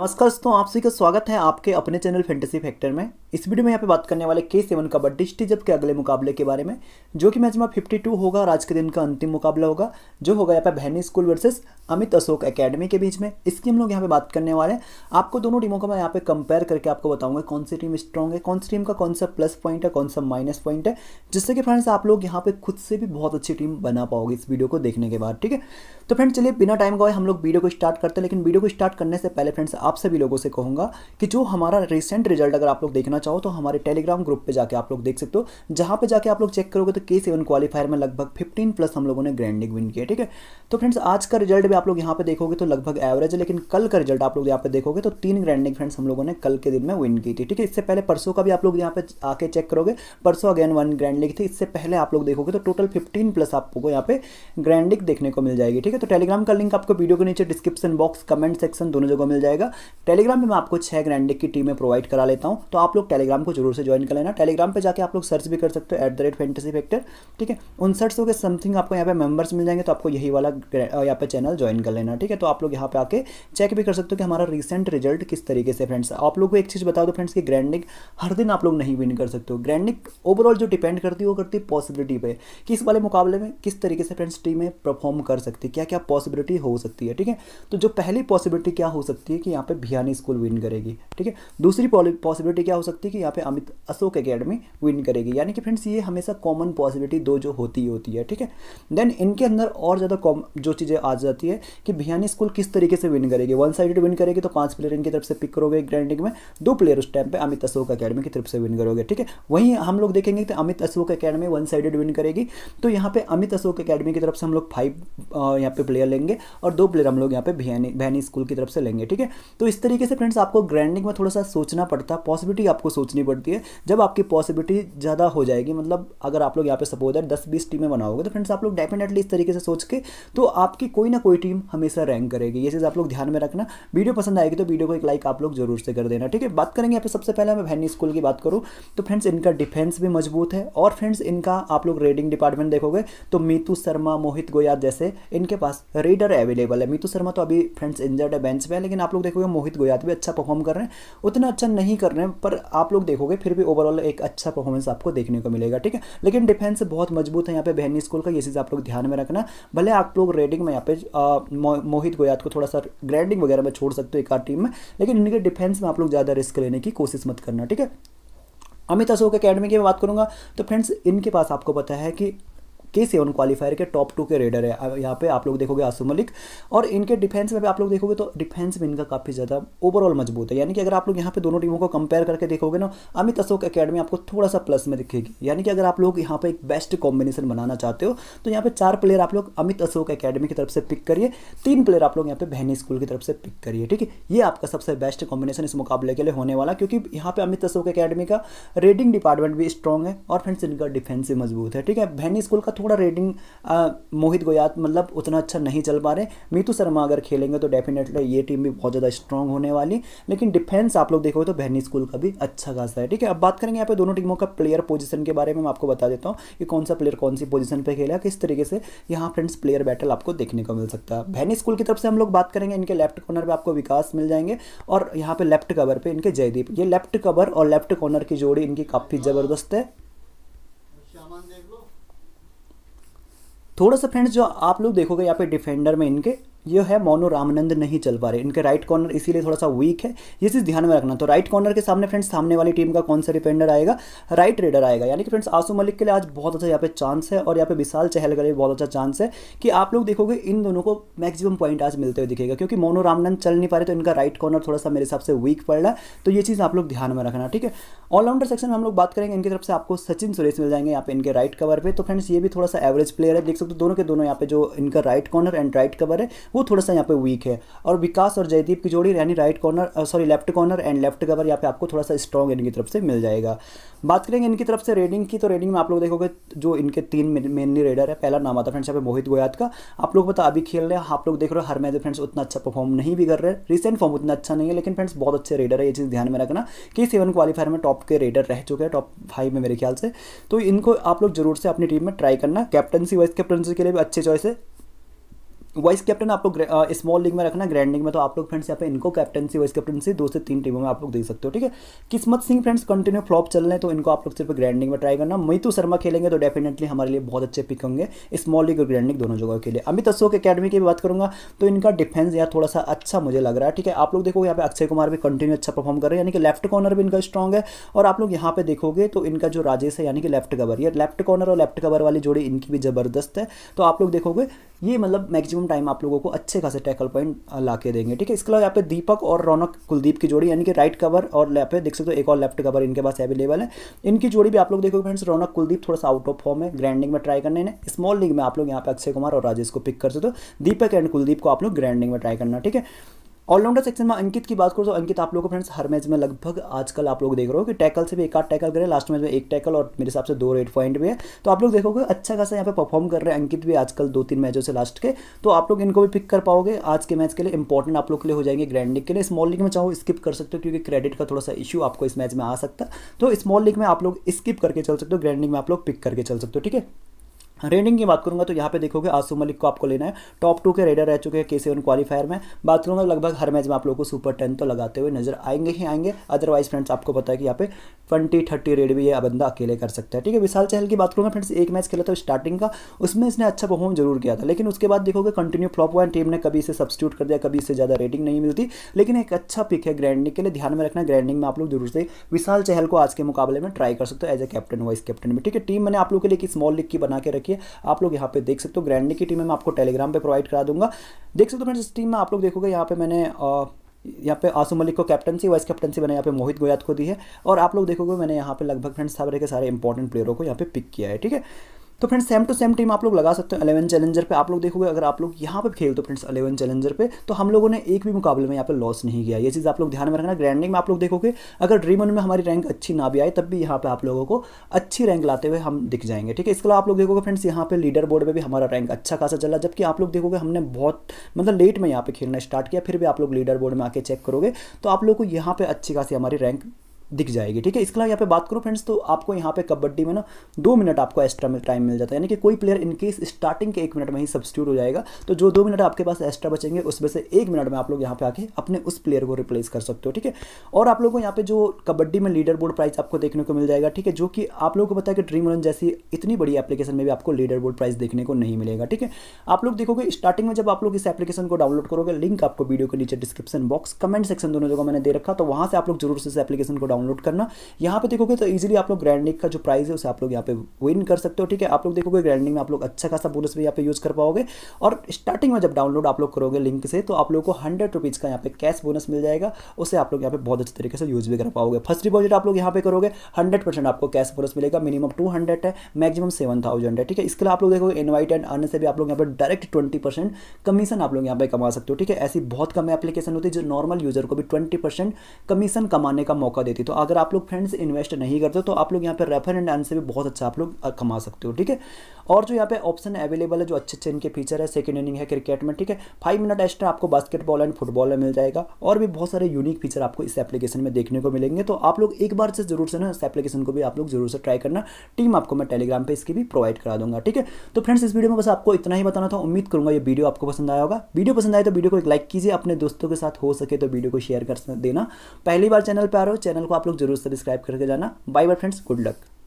नमस्कार दोस्तों आप सभी का स्वागत है आपके अपने चैनल फैंटेसी फैक्टर में इस वीडियो में यहाँ पे बात करने वाले के सेवन का स्टीजअप के अगले मुकाबले के बारे में जो कि मैच में 52 होगा और आज के दिन का अंतिम मुकाबला होगा जो होगा यहाँ पे बहनी school versus Amit Ashok academy के बीच में इसकी हम लोग यहाँ पे बात करने वाले हैं आपको दोनों टीमों का मैं यहाँ पे कंपेयर करके आपको बताऊंगा कौन सी टीम स्ट्रॉन्ग है कौन सी टीम का कौन सा प्लस पॉइंट है कौन सा माइनस पॉइंट है जिससे कि फ्रेंड्स आप लोग यहाँ पे खुद से भी बहुत अच्छी टीम बना पाओगे इस वीडियो को देखने के बाद ठीक है तो फ्रेंड्स चलिए बिना टाइम गए हम लोग वीडियो को स्टार्ट करते हैं लेकिन वीडियो को स्टार्ट करने से पहले फ्रेंड्स आप सभी लोगों से कहूंगा कि जो हमारा रिसेंट रिजल्ट अगर आप लोग देखना चाहो तो हमारे टेलीग्राम ग्रुप पे जाके आप लोग देख सकते हो जहां पे जाके आप लोग चेक करोगे तो के सेवन क्वालिफायर में लगभग 15 प्लस हम लोगों ने ग्रैंडिंग विन किया ठीक है तो फ्रेंड्स आज का रिजल्ट भी आप लोग यहाँ पे देखोगे तो लगभग एवरेज है लेकिन कल का रिजल्ट आप लोग यहाँ पे देखोगे तो तीन ग्रैंडिंग फ्रेंड्स हम लोगों ने कल के दिन में विन की थी ठीक है इससे पहले परसों का भी आप लोग यहाँ पे आके चेक करोगे परसों अगेन वन ग्रैंडिंग थी इससे पहले आप लोग देखोगे तो टोटल फिफ्टीन प्लस आपको यहाँ पे ग्रैंडिंग देखने को मिल जाएगी ठीक है तो टेलीग्राम का लिंक आपको वीडियो के नीचे डिस्क्रिप्शन बॉक्स कमेंट सेक्शन दोनों जगह मिल जाएगा टेलीग्राम पे मैं आपको छह ग्रैंडे की टीमें प्रोवाइड करा लेता हूँ तो आप लोग टेलीग्राम को जरूर से ज्वाइन कर लेना टेलीग्राम पे जाके आप लोग सर्च भी कर सकते हो at the rate fantasy factor ठीक है उनसठ सौ के समथिंग आपको यहाँ पे मेंबर्स मिल जाएंगे तो आपको यही वाला यहाँ पे चैनल ज्वाइन कर लेना ठीक है तो आप लोग यहाँ पे आके चेक भी कर सकते हो कि हमारा रिसेंट रिजल्ट किस तरीके से फ्रेंड्स आप लोग को एक चीज़ बता दो फ्रेंड्स कि ग्रैंडिक हर दिन आप लोग नहीं विन कर सकते हो ग्रैंडिक ओवरऑल जो डिपेंड करती है वो करती है पॉसिबिलिटी पे कि इस वाले मुकाबले में किस तरीके से फ्रेंड्स टीमें परफॉर्म कर सकती है क्या क्या पॉसिबिलिटी हो सकती है ठीक है तो जो पहली पॉसिबिलिटी क्या हो सकती है कि यहाँ पे भियानी स्कूल विन करेगी ठीक है दूसरी पॉसिबिलिटी क्या हो सकती है कि यहाँ पे अमित अशोक अकेडमी विन करेगी यानी कि फ्रेंड्स ये हमेशा कॉमन पॉसिबिलिटी दो जो होती ही होती है ठीक है देन इनके अंदर और ज़्यादा जो चीज़ें आ जाती है कि भियानी स्कूल किस तरीके से विन करेगी वन साइडेड विन करेगी तो पाँच प्लेयर इनकी तरफ से पिक करोगे एक रैंडिंग में दो प्लेयर उस टाइम पर अमित अशोक अकेडमी की तरफ से विन करोगे ठीक है वहीं हम लोग देखेंगे तो Amit Ashok academy one sided win करेगी तो यहाँ पर अमित अशोक अकेडमी की तरफ से हम लोग फाइव यहाँ पे प्लेयर लेंगे और दो प्लेयर हम लोग यहाँ पे भियानी भैनी स्कूल की तरफ से लेंगे ठीक है तो इस तरीके से फ्रेंड्स आपको ग्रैंडिंग में थोड़ा सा सोचना पड़ता है पॉसिबिलिटी आपको सोचनी पड़ती है जब आपकी पॉसिबिलिटी ज़्यादा हो जाएगी मतलब अगर आप लोग यहाँ पे सपोज है दस बीस टीमें बनाओगे तो फ्रेंड्स आप लोग डेफिनेटली इस तरीके से सोच के तो आपकी कोई ना कोई टीम हमेशा रैंक करेगी ये चीज़ आप लोग ध्यान में रखना वीडियो पसंद आएगी तो वीडियो को एक लाइक आप लोग जरूर से कर देना ठीक है बात करेंगे यहाँ पर सबसे पहले मैं भैनी स्कूल की बात करूँ तो फ्रेंड्स इनका डिफेंस भी मजबूत है और फ्रेंड्स इनका आप लोग रेडिंग डिपार्टमेंट देखोगे तो मीतू शर्मा मोहित गोया जैसे इनके पास रेडर अवेलेबल है मीतू शर्मा तो अभी फ्रेंड्स इंजर्ड है बेंच पे लेकिन आप लोग देखो हुए मोहित गोयात भी अच्छा परफॉर्म कर रहे हैं उतना अच्छा नहीं कर रहे हैं पर आप लोग देखोगे फिर भी ओवरऑल एक अच्छा परफॉर्मेंस आपको देखने को मिलेगा ठीक है लेकिन डिफेंस बहुत मजबूत है यहाँ पे बहनी स्कूल का ये चीज़ आप लोग ध्यान में रखना भले आप लोग रेडिंग में यहाँ पे मोहित गोयात को थोड़ा सा ग्रैंडिंग वगैरह में छोड़ सकते हो एक आध टीम में लेकिन इनके डिफेंस में आप लोग ज़्यादा रिस्क लेने की कोशिश मत करना ठीक है अमित अशोक अकेडमी की बात करूंगा तो फ्रेंड्स इनके पास आपको पता है कि के सेवन क्वालिफायर के टॉप टू के रेडर है यहाँ पे आप लोग देखोगे आसू मलिक और इनके डिफेंस में भी आप लोग देखोगे तो डिफेंस में इनका काफ़ी ज़्यादा ओवरऑल मजबूत है यानी कि अगर आप लोग यहाँ पे दोनों टीमों को कंपेयर करके देखोगे ना अमित अशोक अकेडमी आपको थोड़ा सा प्लस में दिखेगी यानी कि अगर आप लोग यहाँ पे एक बेस्ट कॉम्बिनेशन बनाना चाहते हो तो यहाँ पे चार प्लेयर आप लोग अमित अशोक अकेडमी की तरफ से पिक करिए तीन प्लेयर आप लोग यहाँ पे बहनी स्कूल की तरफ से पिक करिए ठीक है ये आपका सबसे बेस्ट कॉम्बिनेशन इस मुकाबले के लिए होने वाला क्योंकि यहाँ पे अमित अशोक अकेडमी का रेडिंग डिपार्टमेंट भी स्ट्रॉन्ग है और फ्रेंड्स इनका डिफेंस भी मजबूत है ठीक है बहनी स्कूल का थोड़ा रेटिंग मोहित गोयात मतलब उतना अच्छा नहीं चल पा रहे मीतू शर्मा अगर खेलेंगे तो डेफिनेटली ये टीम भी बहुत ज़्यादा स्ट्रॉन्ग होने वाली लेकिन डिफेंस आप लोग देखोगे तो बहनी स्कूल का भी अच्छा खासा है ठीक है अब बात करेंगे यहाँ पे दोनों टीमों का प्लेयर पोजिशन के बारे में मैं आपको बता देता हूँ कि कौन सा प्लेयर कौन सी पोजिशन पर खेला किस तरीके से यहाँ फ्रेंड्स प्लेयर बैटल आपको देखने को मिल सकता है बहनी स्कूल की तरफ से हम लोग बात करेंगे इनके लेफ्ट कॉर्नर पर आपको विकास मिल जाएंगे और यहाँ पर लेफ्ट कवर पर इनके जयदीप ये लेफ्ट कवर और लेफ्ट कॉर्नर की जोड़ी इनकी काफ़ी ज़बरदस्त है थोड़ा सा फ्रेंड्स जो आप लोग देखोगे यहाँ पे डिफेंडर में इनके यह है मोनो रामानंद नहीं चल पा रहे इनके राइट कॉर्नर इसीलिए थोड़ा सा वीक है ये चीज़ ध्यान में रखना तो राइट कॉर्नर के सामने फ्रेंड्स सामने वाली टीम का कौन सा डिफेंडर आएगा राइट रेडर आएगा यानी कि फ्रेंड्स आसू मलिक के लिए आज बहुत अच्छा यहाँ पे चांस है और यहाँ पे विशाल चहल का भी बहुत अच्छा चांस है कि आप लोग देखोगे इन दोनों को मैक्सिमम पॉइंट आज मिलते हुए दिखेगा क्योंकि मोनो रामानंद चल नहीं पा रहे तो इनका राइट कॉर्नर थोड़ा सा मेरे हिसाब से वीक पड़ रहा है तो ये चीज़ आप लोग ध्यान में रखना ठीक है ऑलराउंडर सेक्शन में हम लोग बात करेंगे इनकी तरफ से आपको सचिन सुरेश मिल जाएंगे यहाँ पे इनके राइट कवर पर तो फ्रेंड्स ये भी थोड़ा सा एवरेज प्लेयर है देख सकते हो दोनों के दोनों यहाँ पे जो इनका right corner and right cover है वो थोड़ा सा यहाँ पे वीक है और विकास और जयदीप की जोड़ी यानी right corner sorry left corner and left cover यहाँ पे आपको थोड़ा सा स्ट्रॉन्ग इनकी तरफ से मिल जाएगा बात करेंगे इनकी तरफ से रेडिंग की तो रेडिंग में आप लोग देखोगे जो इनके तीन मेनली रेडर है पहला नाम आता फ्रेंड्स यहाँ पे मोहित गोयात का आप लोग पता अभी खेल रहे हैं आप लोग देख रहे हो हर मैच फ्रेंड्स उतना अच्छा परफॉर्म नहीं भी कर रहे रिसेंट फॉर्म उतना अच्छा नहीं है लेकिन फ्रेंड्स बहुत अच्छे रेडर है ये चीज़ ध्यान में रखना कि सेवन क्वालिफायर में टॉप के रेडर रह चुके हैं टॉप फाइव में मेरे ख्याल से तो इनको आप लोग जरूर से अपनी टीम में ट्राई करना कैप्टनसी वाइस कैप्टनसी के लिए भी अच्छे चॉइस है वाइस कैप्टन आप लोग स्मॉल लीग में रखना ग्रैंड लीग में तो आप लोग फ्रेंड्स यहाँ पे इनको कैप्टनसी वाइस कैप्टनसी दो से तीन टीमों में आप लोग देख सकते हो ठीक है किस्मत सिंह फ्रेंड्स कंटिन्यू फ्लॉप चल रहे हैं तो इनको आप लोग सिर्फ ग्रैंड लीग में ट्राई करना मितु शर्मा खेलेंगे तो डेफिनेटली हमारे लिए बहुत अच्छे पिक होंगे स्मॉल लीग और ग्रैंड लीग दोनों जगहों के लिए अमित अशोक अकेडमी की बात करूंगा तो इनका डिफेंस यहाँ थोड़ा सा अच्छा मुझे लग रहा है ठीक है आप लोग देखो यहाँ पे अक्षय कुमार भी कंटिन्यू अच्छा परफॉर्म कर रहे हैं यानी कि लेफ्ट कॉर्नर भी इनका स्ट्रॉग है और आप लोग यहाँ पे देखोगे तो इनका जो राजेश है यानी कि लेफ्ट कवर या लेफ्ट कॉर्नर और लेफ्ट कवर वाली जोड़ी इनकी भी जबरदस्त है तो आप लोग देखोगे ये मतलब मैक्सिमम मैक्सिमम टाइम आप लोगों को अच्छे खासे टैकल पॉइंट ला के देंगे ठीक है इसके अलावा यहाँ पे दीपक और रौनक कुलदीप की जोड़ी यानी कि राइट कवर और यहाँ पे देख सकते हो एक और लेफ्ट कवर इनके पास अवेलेबल है इनकी जोड़ी भी आप लोग देखोगे फ्रेंड्स रौनक कुलदीप थोड़ा सा आउट ऑफ फॉर्म है ग्रैंडिंग में ट्राई करने स्मॉल लीग में आप लोग यहाँ पे अक्षय कुमार और राजेश को पिक कर सकते हो दीपक एंड कुलदीप को आप लोग ग्रैंडिंग में ट्राई करना ठीक है ऑलराउंडर सेक्शन में अंकित की बात करो तो अंकित आप लोग को फ्रेंड्स हर मैच में लगभग आजकल आप लोग देख रहे हो कि टैकल से भी एक आठ टैकल करें लास्ट मैच में एक टैकल और मेरे हिसाब से दो रेड पॉइंट भी है तो आप लोग देखोगे अच्छा खासा यहाँ पे परफॉर्म कर रहे हैं अंकित भी आजकल दो तीन मैचों से लास्ट के तो आप लोग इनको भी पिक कर पाओगे आज के मैच के लिए इंपॉर्टेंट आप लोग के लिए हो जाएंगे ग्रैंड लीग के लिए स्मॉल लीग में चाहो स्किप कर सकते हो क्योंकि क्रेडिट का थोड़ा सा इशू आपको इस मैच में आ सकता तो स्मॉल लीग में आप लोग स्किप करके चल सकते हो ग्रैंड लीग में आप लोग पिक करके चल सकते हो ठीक है रेडिंग की बात करूंगा तो यहाँ पे देखोगे आसू मलिक को आपको लेना है टॉप टू के रेडर रह चुके हैं के सेवन क्वालिफायर में बात करूंगा लगभग हर मैच में आप लोगों को सुपर टेन तो लगाते हुए नजर आएंगे ही आएंगे अदरवाइज फ्रेंड्स आपको पता है कि यहाँ पे ट्वेंटी थर्टी रेड भी ये बंदा अकेले कर सकता है ठीक है विशाल चहल की बात करूँगा फ्रेंड्स एक मैच खेला था स्टार्टिंग का उसमें इसने अच्छा परफॉर्म जरूर किया था लेकिन उसके बाद देखोगे कंटिन्यू फ्लॉप हुआ टीम ने कभी इसे सब्सिट्यूट कर दिया कभी इससे ज़्यादा रेडिंग नहीं मिलती लेकिन एक अच्छा पिक है ग्रैंडिंग के लिए ध्यान में रखना ग्रैंडिंग में आप लोग जरूर से विशाल चहल को आज के मुकाबले में ट्राई कर सकते हो as a captain vice captain में ठीक है टीम मैंने आप लोग के लिए एक स्मॉल लीग की बना के रखी की है आप लोग यहाँ पे देख सकते हो ग्रैंडी की टीम मैं आपको टेलीग्राम पे प्रोवाइड करा दूंगा देख सकते हो फ्रेंड्स इस टीम में आप लोग देखोगे यहाँ पे मैंने यहाँ पे आसू मलिक को कैप्टनसी वाइस कैप्टनसी मैंने यहाँ पे मोहित गोयात को दी है और आप लोग देखोगे मैंने यहाँ पे लगभग फ्रेंड्स सारे के सारे इंपॉर्टेंट प्लेयरों को यहाँ पे पिक किया है ठीक है तो friends same to same team आप लोग लगा सकते हो अलेवन चैलेंजर पे आप लोग देखोगे अगर आप लोग यहाँ पे खेलते हो फ्रेंड्स अलेवन चैलेंजर पे तो हम लोगों ने एक भी मुकाबले में यहाँ पे लॉस नहीं किया ये चीज़ आप लोग ध्यान में रखना ग्रैंडिंग में आप लोग देखोगे अगर ड्रीम वन में हमारी रैंक अच्छी ना भी आए तब भी यहाँ पे आप लोगों को अच्छी रैंक लाते हुए हम दिख जाएंगे ठीक है इसके अलावा आप लोग देखोगे फ्रेंड्स यहाँ पे लीडर बोर्ड पर भी हमारा रैंक अच्छा खासा चला जबकि आप लोग देखोगे हमने बहुत मतलब लेट में यहाँ पे खेलना स्टार्ट किया फिर भी आप लोग लीडर बोर्ड में आके चेक करोगे तो आप लोग को यहाँ पे अच्छी खासी हमारी रैंक दिख जाएगी ठीक है इसके अलावा यहाँ पे बात करूँ फ्रेंड्स तो आपको यहाँ पे कबड्डी में ना दो मिनट आपको एक्स्ट्रा टाइम मिल जाता है यानी कि कोई प्लेयर इनकेस स्टार्टिंग के एक मिनट में ही सब्सिट्यूट हो जाएगा तो जो दो मिनट आपके पास एक्स्ट्रा बचेंगे उसमें से एक मिनट में आप लोग यहाँ पे आके अपने उस प्लेयर को रिप्लेस कर सकते हो ठीक है और आप लोगों को यहाँ पे जो कबड्डी में लीडर बोर्ड प्राइस आपको देखने को मिल जाएगा ठीक है जो कि आप लोगों को पता है कि ड्रीम रन जैसी इतनी बड़ी एप्लीकेशन में भी आपको लीडर बोर्ड प्राइस देखने को नहीं मिलेगा ठीक है आप लोग देखोगे स्टार्टिंग में जब आप लोग इस एप्लीकेशन को डाउनलोड करोगे लिंक आपको वीडियो के नीचे डिस्क्रिप्शन बॉक्स कमेंट सेक्शन दोनों जगह मैंने दे रखा तो वहाँ से आप लोग जरूर से इस एप्लीकेशन को डाउनलोड करना यहाँ पे देखोगे तो इजीली आप लोग ग्रैंडिंग का जो प्राइस है उसे आप लोग यहाँ पे विन कर सकते हो ठीक है आप लोग देखोगे ग्रैंडिंग में आप लोग अच्छा खासा बोनस भी यहाँ पे यूज़ कर पाओगे और स्टार्टिंग में जब डाउनलोड आप लोग करोगे लिंक से तो आप लोग को हंड्रेड रुपीज़ का यहाँ पे कैश बोनस मिल जाएगा उसे आप लोग यहाँ पे बहुत अच्छे तरीके से यूज़ भी कर पाओगे फर्स्ट डिपॉजिट आप लोग यहाँ पे करोगे हंड्रेड परसेंट आपको कैश बोनस मिलेगा मिनिमम टू हंड्रेड है मैक्मम सेवन है ठीक है इसके लिए आप लोग देखोगे इन्वाइट एंड अन से भी आप लोग यहाँ पर डायरेक्ट ट्वेंटी परसेंट कमीशन आप लोग यहाँ पे कमा सकते हो ठीक है ऐसी बहुत कम एप्लीकेशन होती है जो नॉर्मल यूजर को भी ट्वेंटी परसेंट कमीशन कमाने का मौका देती है तो अगर आप लोग फ्रेंड्स इन्वेस्ट नहीं करते तो आप लोग यहाँ पर रेफर एंड आंसर से भी बहुत अच्छा आप लोग कमा सकते हो ठीक है और जो यहाँ पे ऑप्शन अवेलेबल है जो अच्छे अच्छे इनके फीचर है सेकेंड इनिंग है क्रिकेट में ठीक है फाइव मिनट एक्स्ट्रा आपको बास्केटबॉल एंड फुटबॉल में मिल जाएगा और भी बहुत सारे यूनिक फीचर आपको इस एप्लीकेशन में देखने को मिलेंगे तो आप लोग एक बार से जरूर से ना इस एप्लीकेशन को भी आप लोग जरूर से ट्राई करना टीम आपको मैं टेलीग्राम पर इसकी भी प्रोवाइड करा दूंगा ठीक है तो फ्रेंड्स इस वीडियो में बस आपको इतना ही बताना था उम्मीद करूंगा ये वीडियो आपको पसंद आया होगा वीडियो पसंद आए तो वीडियो को एक लाइक कीजिए अपने दोस्तों के साथ हो सके तो वीडियो को शेयर कर देना पहली बार चैनल पर आ रहे हो चैनल को आप लोग जरूर सब्सक्राइब करके जाना bye bye friends good luck